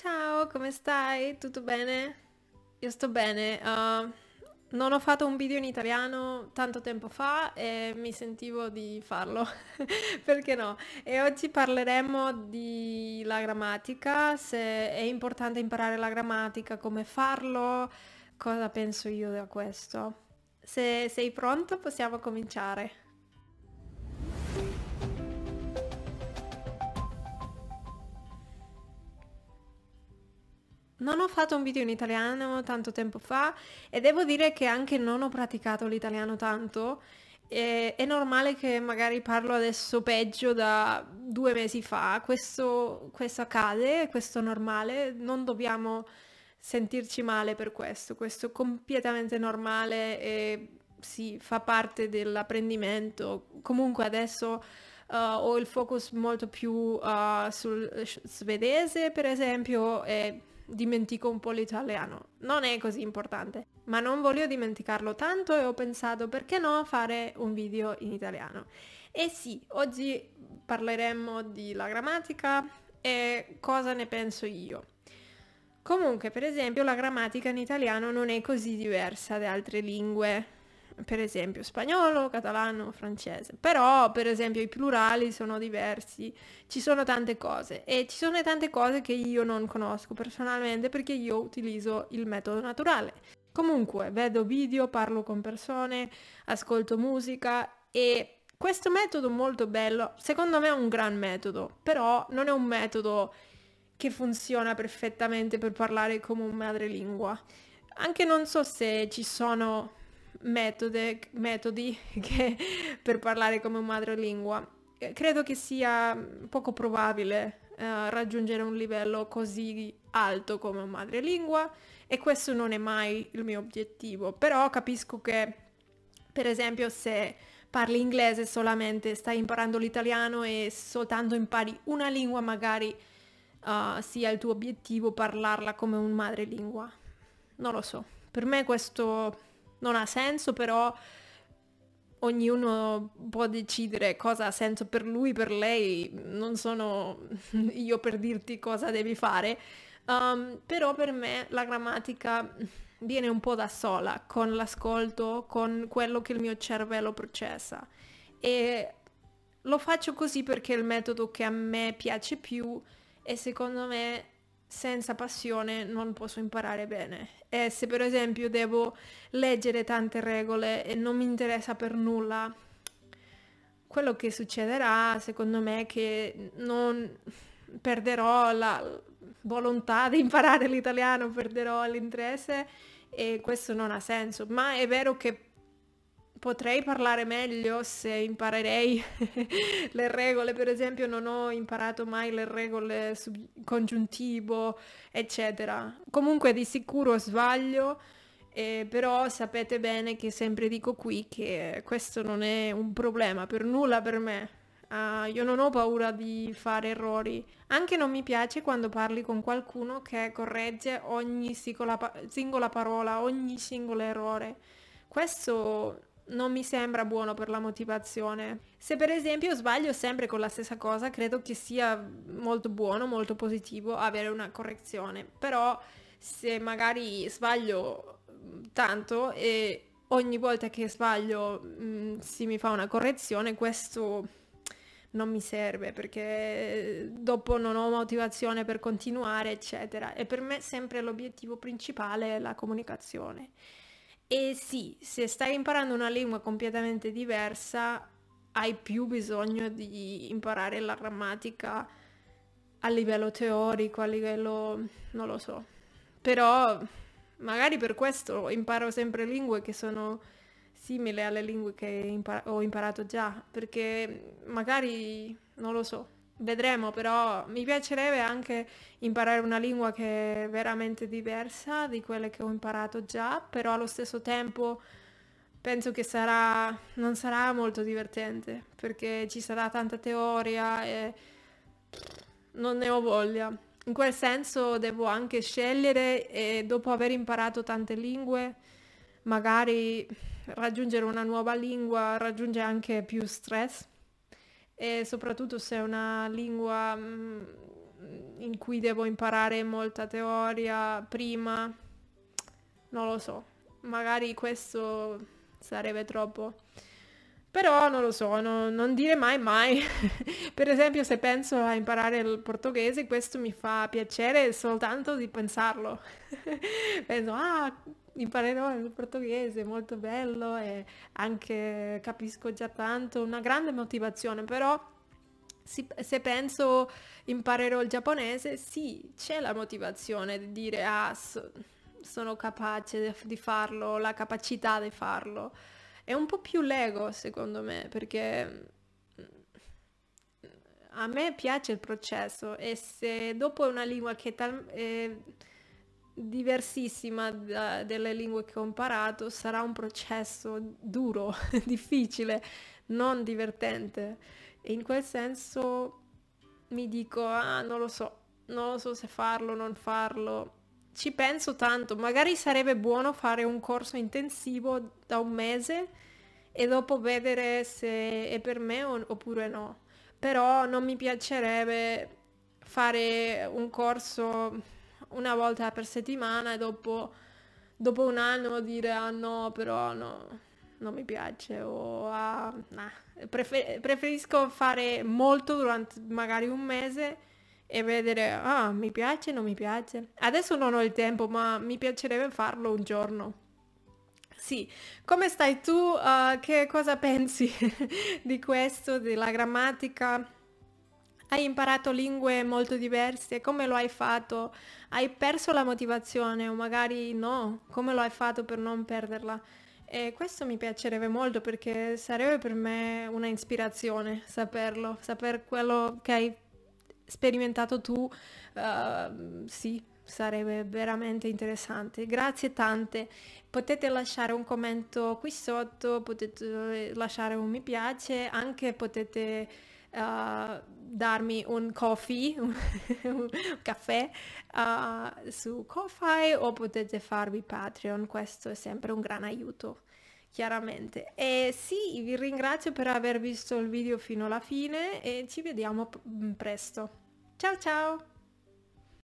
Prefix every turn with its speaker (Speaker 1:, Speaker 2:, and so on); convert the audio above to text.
Speaker 1: Ciao, come stai? Tutto bene? Io sto bene. Uh, non ho fatto un video in italiano tanto tempo fa e mi sentivo di farlo, perché no? E oggi parleremo della grammatica, se è importante imparare la grammatica, come farlo, cosa penso io da questo. Se sei pronto possiamo cominciare. Non ho fatto un video in italiano tanto tempo fa e devo dire che anche non ho praticato l'italiano tanto. E, è normale che magari parlo adesso peggio da due mesi fa, questo, questo accade, questo è normale, non dobbiamo sentirci male per questo, questo è completamente normale e sì, fa parte dell'apprendimento. Comunque adesso uh, ho il focus molto più uh, sul svedese, per esempio, e dimentico un po' l'italiano. Non è così importante, ma non voglio dimenticarlo tanto e ho pensato perché no fare un video in italiano. E sì, oggi parleremo della grammatica e cosa ne penso io. Comunque, per esempio, la grammatica in italiano non è così diversa da altre lingue per esempio spagnolo, catalano, francese, però per esempio i plurali sono diversi, ci sono tante cose e ci sono tante cose che io non conosco personalmente perché io utilizzo il metodo naturale. Comunque vedo video, parlo con persone, ascolto musica e questo metodo molto bello, secondo me è un gran metodo, però non è un metodo che funziona perfettamente per parlare come un madrelingua anche non so se ci sono metode, metodi che, per parlare come madrelingua. Eh, credo che sia poco probabile eh, raggiungere un livello così alto come madrelingua e questo non è mai il mio obiettivo, però capisco che per esempio se parli inglese solamente, stai imparando l'italiano e soltanto impari una lingua magari uh, sia il tuo obiettivo parlarla come un madrelingua. Non lo so, per me questo non ha senso, però ognuno può decidere cosa ha senso per lui, per lei, non sono io per dirti cosa devi fare, um, però per me la grammatica viene un po' da sola con l'ascolto, con quello che il mio cervello processa e lo faccio così perché è il metodo che a me piace più e secondo me senza passione non posso imparare bene. E se per esempio devo leggere tante regole e non mi interessa per nulla, quello che succederà secondo me è che non perderò la volontà di imparare l'italiano, perderò l'interesse e questo non ha senso. Ma è vero che potrei parlare meglio se imparerei le regole, per esempio non ho imparato mai le regole sul congiuntivo, eccetera. Comunque di sicuro sbaglio, eh, però sapete bene che sempre dico qui che questo non è un problema per nulla per me. Uh, io non ho paura di fare errori, anche non mi piace quando parli con qualcuno che corregge ogni singola, pa- singola parola, ogni singolo errore. Questo non mi sembra buono per la motivazione. Se per esempio sbaglio sempre con la stessa cosa, credo che sia molto buono, molto positivo avere una correzione, però se magari sbaglio mm, tanto e ogni volta che sbaglio mh, mm, si mi fa una correzione, questo non mi serve perché eh, dopo non ho motivazione per continuare, eccetera. E per me sempre l'obiettivo principale è la comunicazione. E sì, se stai imparando una lingua completamente diversa, hai più bisogno di imparare la grammatica a livello teorico, a livello... non lo so. Però magari per questo imparo sempre lingue che sono simili alle lingue che impar- ho imparato già, perché magari, non lo so, Vedremo, però mi piacerebbe anche imparare una lingua che è veramente diversa di quelle che ho imparato già, però allo stesso tempo penso che sarà, non sarà molto divertente, perché ci sarà tanta teoria e non ne ho voglia. In quel senso devo anche scegliere e dopo aver imparato tante lingue, magari raggiungere una nuova lingua raggiunge anche più stress e soprattutto se è una lingua mm, in cui devo imparare molta teoria prima, non lo so, magari questo sarebbe troppo. Però non lo so, no, non dire mai mai. per esempio se penso a imparare il portoghese, questo mi fa piacere soltanto di pensarlo. penso, ah, imparerò il portoghese, molto bello e anche capisco già tanto, una grande motivazione, però se penso imparerò il giapponese, sì, c'è la motivazione di dire ah, so, sono capace di farlo, la capacità di farlo. È un po' più l'ego, secondo me, perché mm, a me piace il processo e se dopo è una lingua che tal- eh, diversissima da, delle lingue che ho imparato, sarà un processo duro, difficile, non divertente. E in quel senso mi dico, ah, non lo so, non lo so se farlo, non farlo. Ci penso tanto, magari sarebbe buono fare un corso intensivo da un mese e dopo vedere se è per me oppure no. Però non mi piacerebbe fare un corso una volta per settimana e dopo, dopo un anno dire ah no, però no, non mi piace o ah, nah. Prefer- preferisco fare molto durante magari un mese e vedere ah mi piace, non mi piace. Adesso non ho il tempo ma mi piacerebbe farlo un giorno. Sì, come stai tu? Uh, che cosa pensi di questo, della grammatica? Hai imparato lingue molto diverse, come lo hai fatto? Hai perso la motivazione o magari no? Come lo hai fatto per non perderla? E questo mi piacerebbe molto perché sarebbe per me una ispirazione saperlo, saper quello che hai sperimentato tu, uh, sì, sarebbe veramente interessante. Grazie tante. Potete lasciare un commento qui sotto, potete eh, lasciare un mi piace, anche potete uh, darmi un coffee, un, un caffè uh, su Ko-fi o potete farvi Patreon, questo è sempre un gran aiuto chiaramente. E sì, vi ringrazio per aver visto il video fino alla fine e ci vediamo presto. Ciao ciao!